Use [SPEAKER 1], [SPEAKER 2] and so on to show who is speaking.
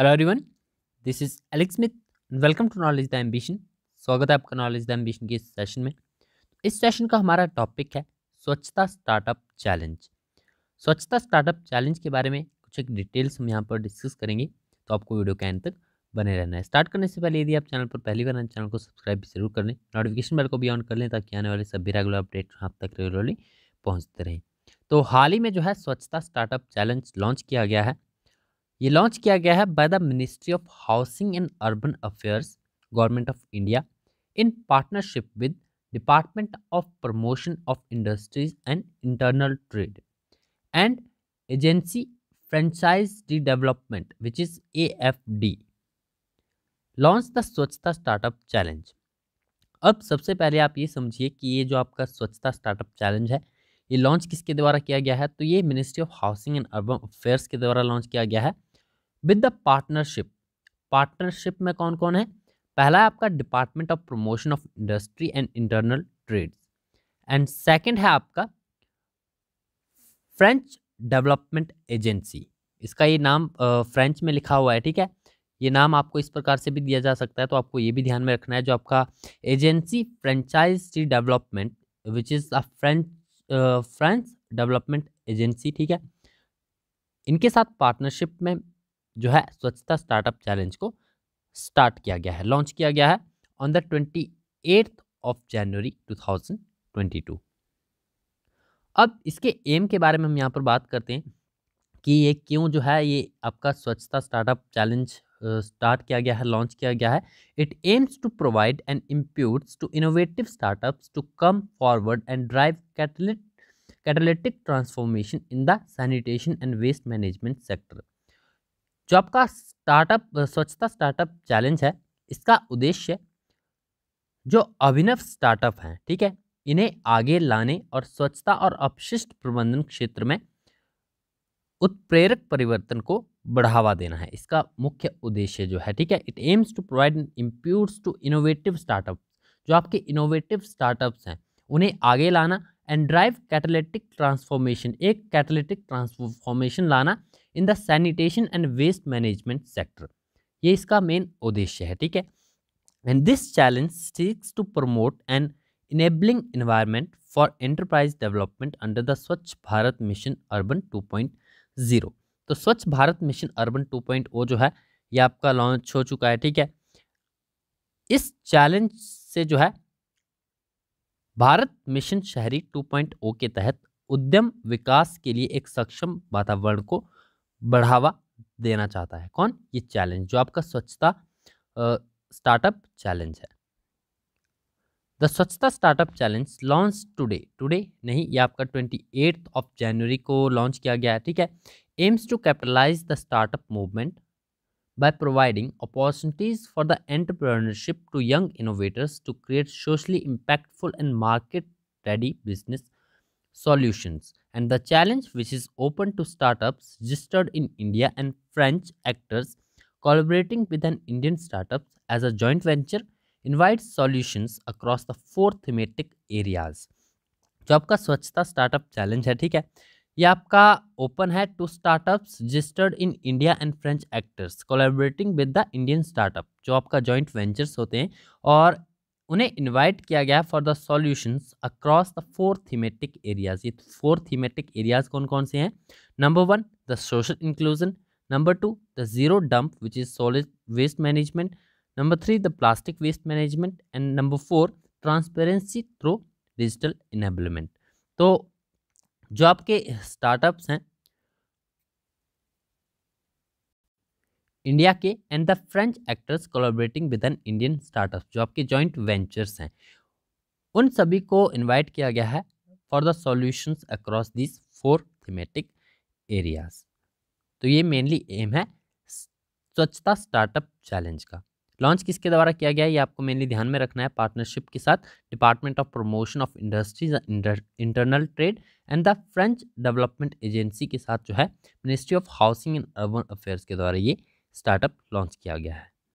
[SPEAKER 1] hello everyone this is Alex Smith welcome to knowledge the ambition स्वागत है आपका knowledge the ambition के इस सेशन में तो इस सेशन का हमारा टॉपिक है Swachhata startup challenge Swachhata startup challenge के बारे में कुछ एक डिटेल्स हम यहाँ पर डिस्कस करेंगे तो आपको वीडियो के एंड तक बने रहना है स्टार्ट करने से पहले यदि आप चैनल पर पहली बार चैनल को सब्सक्राइब भी जरूर कर लें नोटिफिकेशन बेल को भी ऑन कर लें ताकि आने वाले सभी रेगुलर अपडेट आप तक रेगुलरली पहुँचते रहें तो हाल ही में जो है स्वच्छता स्टार्टअप चैलेंज लॉन्च किया गया है ये लॉन्च किया गया है by the ministry of housing and urban affairs government of India in partnership with department of promotion of industries and internal trade and agency franchise which is A F D launch the Swachhata startup challenge अब सबसे पहले आप ये समझिए कि ये जो आपका स्वच्छता स्टार्टअप चैलेंज है ये लॉन्च किसके द्वारा किया गया है तो ये ministry of housing and urban affairs के द्वारा लॉन्च किया गया है विद द पार्टनरशिप पार्टनरशिप में कौन कौन है पहला है आपका department of promotion of industry and internal trades and second है आपका फ्रेंच डेवलपमेंट एजेंसी इसका ये नाम फ्रेंच में लिखा हुआ है ठीक है ये नाम आपको इस प्रकार से भी दिया जा सकता है तो आपको ये भी ध्यान में रखना है जो आपका agency franchise development which is a French French development agency ठीक है इनके साथ पार्टनरशिप में जो है स्वच्छता स्टार्टअप चैलेंज को स्टार्ट किया गया है लॉन्च किया गया है on the twenty eight of January 2022 अब इसके एम के बारे में हम यहाँ पर बात करते हैं कि ये क्यों जो है ये आपका स्वच्छता स्टार्टअप चैलेंज स्टार्ट किया गया है लॉन्च किया गया है it aims to provide and impetus to innovative startups to come forward and drive catalyst catalytic transformation in the sanitation and waste management sector जो आपका स्टार्टअप स्वच्छता स्टार्टअप चैलेंज है इसका उद्देश्य जो अभिनव स्टार्टअप हैं ठीक है इन्हें आगे लाने और स्वच्छता और अपशिष्ट प्रबंधन क्षेत्र में उत्प्रेरक परिवर्तन को बढ़ावा देना है इसका मुख्य उद्देश्य जो है ठीक है it aims to provide impetus impetus to innovative startup जो आपके इनोवेटिव स्टार्टअप्स हैं उन्हें आगे लाना एंड ड्राइव कैटलेटिक ट्रांसफॉर्मेशन एक कैटलेटिक ट्रांसफॉर्मेशन लाना in the sanitation and waste management sector ये इसका मेन उद्देश्य है ठीक है and this challenge seeks to promote and enabling environment for enterprise development under the Swachh Bharat mission urban 2.0 तो स्वच्छ भारत मिशन अर्बन 2.0 जो है ये आपका लॉन्च हो चुका है ठीक है इस चैलेंज से जो है भारत मिशन शहरी 2.0 के तहत उद्यम विकास के लिए एक सक्षम वातावरण को बढ़ावा देना चाहता है कौन ये चैलेंज जो आपका स्वच्छता स्टार्टअप चैलेंज है the Swachhata startup challenge launch today today नहीं ये आपका ट्वेंटी एट्थ ऑफ जनवरी को लॉन्च किया गया है ठीक है aims to capitalise the startup movement by providing opportunities for the entrepreneurship to young innovators to create socially impactful and market ready business solutions and the challenge which is open to startups registered in India and French actors collaborating with an Indian startup as a joint venture invites solutions across the four thematic areas jobka आपका स्वच्छता challenge challenge है ठीक है ये आपका open है to startups registered in India and French actors collaborating with the Indian startup जो आपका जॉइंट वेंचर्स होते हैं और उन्हें इनवाइट किया गया for the solutions across the four thematic areas ये फोर थीमेटिक एरियाज कौन कौन से हैं number one the social inclusion number two the zero dump which is solid waste management number three the plastic waste management and number four transparency through digital enablement तो जो आपके startups हैं India के and the French actors collaborating with an Indian startup जो आपके joint ventures हैं उन सभी को इनवाइट किया गया है for the solutions across this four thematic areas तो ये मेनली एम है स्वच्छता स्टार्टअप चैलेंज का लॉन्च किसके द्वारा किया गया है ये आपको मेनली ध्यान में रखना है पार्टनरशिप के साथ department of promotion of industries internal trade and the French development agency के साथ जो है ministry of housing and urban affairs के द्वारा ये स्टार्टअप लॉन्च किया गया है